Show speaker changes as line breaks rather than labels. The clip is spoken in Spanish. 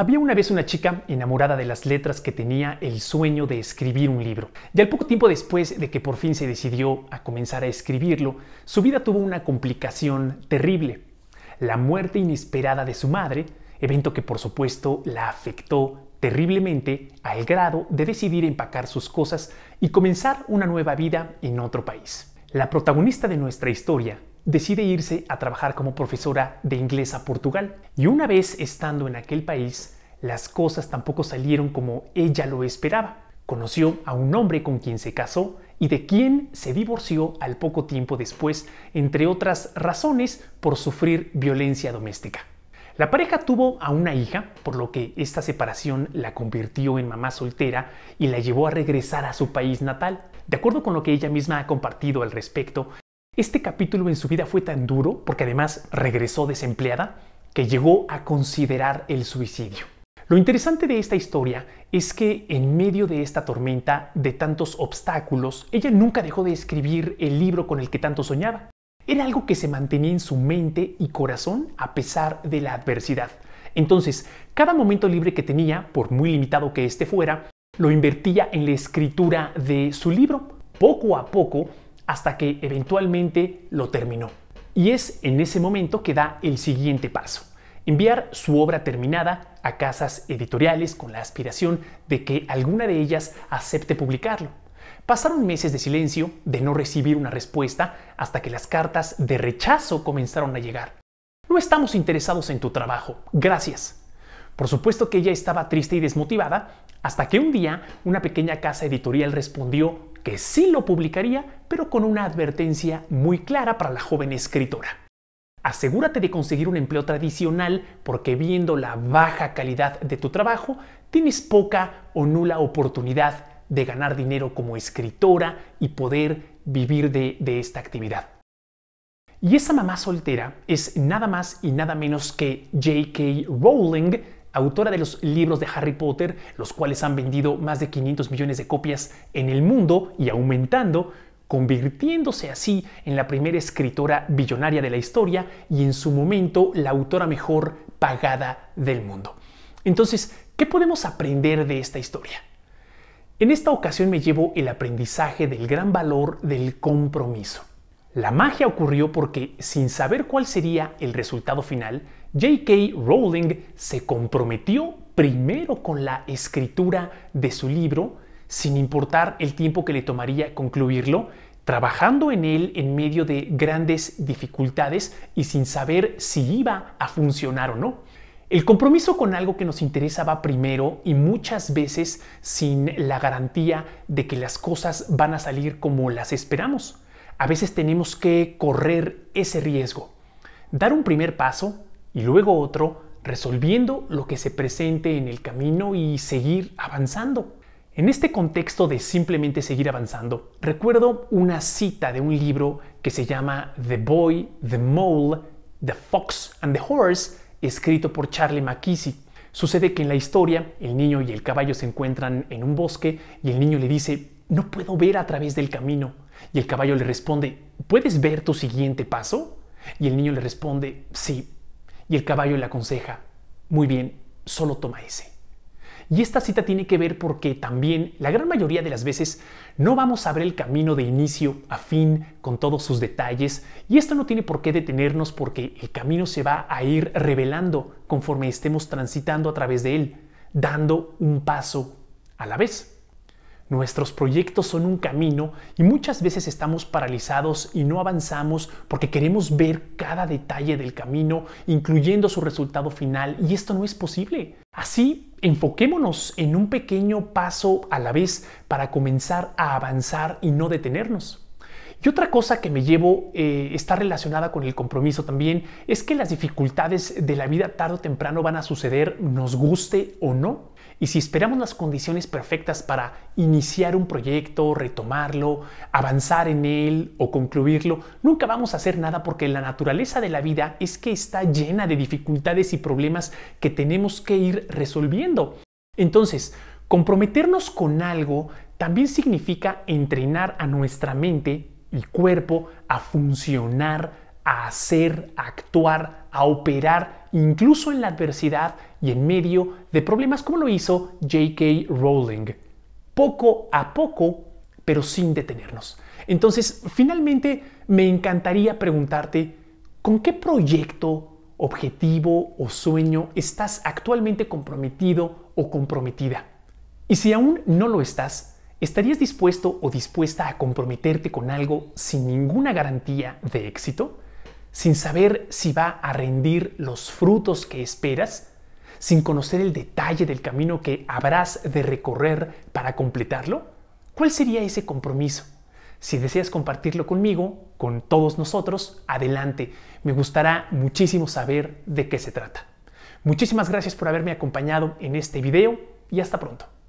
Había una vez una chica enamorada de las letras que tenía el sueño de escribir un libro. Y al poco tiempo después de que por fin se decidió a comenzar a escribirlo, su vida tuvo una complicación terrible. La muerte inesperada de su madre, evento que por supuesto la afectó terriblemente al grado de decidir empacar sus cosas y comenzar una nueva vida en otro país. La protagonista de nuestra historia decide irse a trabajar como profesora de inglés a Portugal. Y una vez estando en aquel país, las cosas tampoco salieron como ella lo esperaba. Conoció a un hombre con quien se casó y de quien se divorció al poco tiempo después, entre otras razones, por sufrir violencia doméstica. La pareja tuvo a una hija, por lo que esta separación la convirtió en mamá soltera y la llevó a regresar a su país natal. De acuerdo con lo que ella misma ha compartido al respecto, este capítulo en su vida fue tan duro, porque además regresó desempleada, que llegó a considerar el suicidio. Lo interesante de esta historia es que en medio de esta tormenta de tantos obstáculos, ella nunca dejó de escribir el libro con el que tanto soñaba. Era algo que se mantenía en su mente y corazón a pesar de la adversidad. Entonces, cada momento libre que tenía, por muy limitado que éste fuera, lo invertía en la escritura de su libro. Poco a poco hasta que eventualmente lo terminó. Y es en ese momento que da el siguiente paso, enviar su obra terminada a casas editoriales con la aspiración de que alguna de ellas acepte publicarlo. Pasaron meses de silencio, de no recibir una respuesta, hasta que las cartas de rechazo comenzaron a llegar. No estamos interesados en tu trabajo, gracias. Por supuesto que ella estaba triste y desmotivada, hasta que un día una pequeña casa editorial respondió que sí lo publicaría, pero con una advertencia muy clara para la joven escritora. Asegúrate de conseguir un empleo tradicional porque viendo la baja calidad de tu trabajo, tienes poca o nula oportunidad de ganar dinero como escritora y poder vivir de, esta actividad. Y esa mamá soltera es nada más y nada menos que JK Rowling, autora de los libros de Harry Potter, los cuales han vendido más de 500 millones de copias en el mundo y aumentando, convirtiéndose así en la primera escritora billonaria de la historia y en su momento la autora mejor pagada del mundo. Entonces, ¿qué podemos aprender de esta historia? En esta ocasión me llevo el aprendizaje del gran valor del compromiso. La magia ocurrió porque, sin saber cuál sería el resultado final, J.K. Rowling se comprometió primero con la escritura de su libro, sin importar el tiempo que le tomaría concluirlo, trabajando en él en medio de grandes dificultades y sin saber si iba a funcionar o no. El compromiso con algo que nos interesaba primero y muchas veces sin la garantía de que las cosas van a salir como las esperamos. A veces tenemos que correr ese riesgo. Dar un primer paso, y luego otro resolviendo lo que se presente en el camino y seguir avanzando. En este contexto de simplemente seguir avanzando, recuerdo una cita de un libro que se llama The Boy, The Mole, The Fox and the Horse, escrito por Charlie McKissick. Sucede que en la historia el niño y el caballo se encuentran en un bosque y el niño le dice, no puedo ver a través del camino. Y el caballo le responde, ¿puedes ver tu siguiente paso? Y el niño le responde, sí, y el caballo le aconseja, muy bien, solo toma ese. Y esta cita tiene que ver porque también la gran mayoría de las veces no vamos a ver el camino de inicio a fin con todos sus detalles y esto no tiene por qué detenernos porque el camino se va a ir revelando conforme estemos transitando a través de él, dando un paso a la vez. Nuestros proyectos son un camino y muchas veces estamos paralizados y no avanzamos porque queremos ver cada detalle del camino, incluyendo su resultado final, y esto no es posible. Así, enfoquémonos en un pequeño paso a la vez para comenzar a avanzar y no detenernos. Y otra cosa que me llevo eh, está relacionada con el compromiso también, es que las dificultades de la vida tarde o temprano van a suceder, nos guste o no. Y si esperamos las condiciones perfectas para iniciar un proyecto, retomarlo, avanzar en él o concluirlo, nunca vamos a hacer nada porque la naturaleza de la vida es que está llena de dificultades y problemas que tenemos que ir resolviendo. Entonces, comprometernos con algo también significa entrenar a nuestra mente y cuerpo a funcionar, a hacer, a actuar, a operar, incluso en la adversidad y en medio de problemas como lo hizo J.K. Rowling, poco a poco, pero sin detenernos. Entonces, finalmente, me encantaría preguntarte, ¿con qué proyecto, objetivo o sueño estás actualmente comprometido o comprometida? Y si aún no lo estás, ¿Estarías dispuesto o dispuesta a comprometerte con algo sin ninguna garantía de éxito? ¿Sin saber si va a rendir los frutos que esperas? ¿Sin conocer el detalle del camino que habrás de recorrer para completarlo? ¿Cuál sería ese compromiso? Si deseas compartirlo conmigo, con todos nosotros, adelante. Me gustará muchísimo saber de qué se trata. Muchísimas gracias por haberme acompañado en este video y hasta pronto.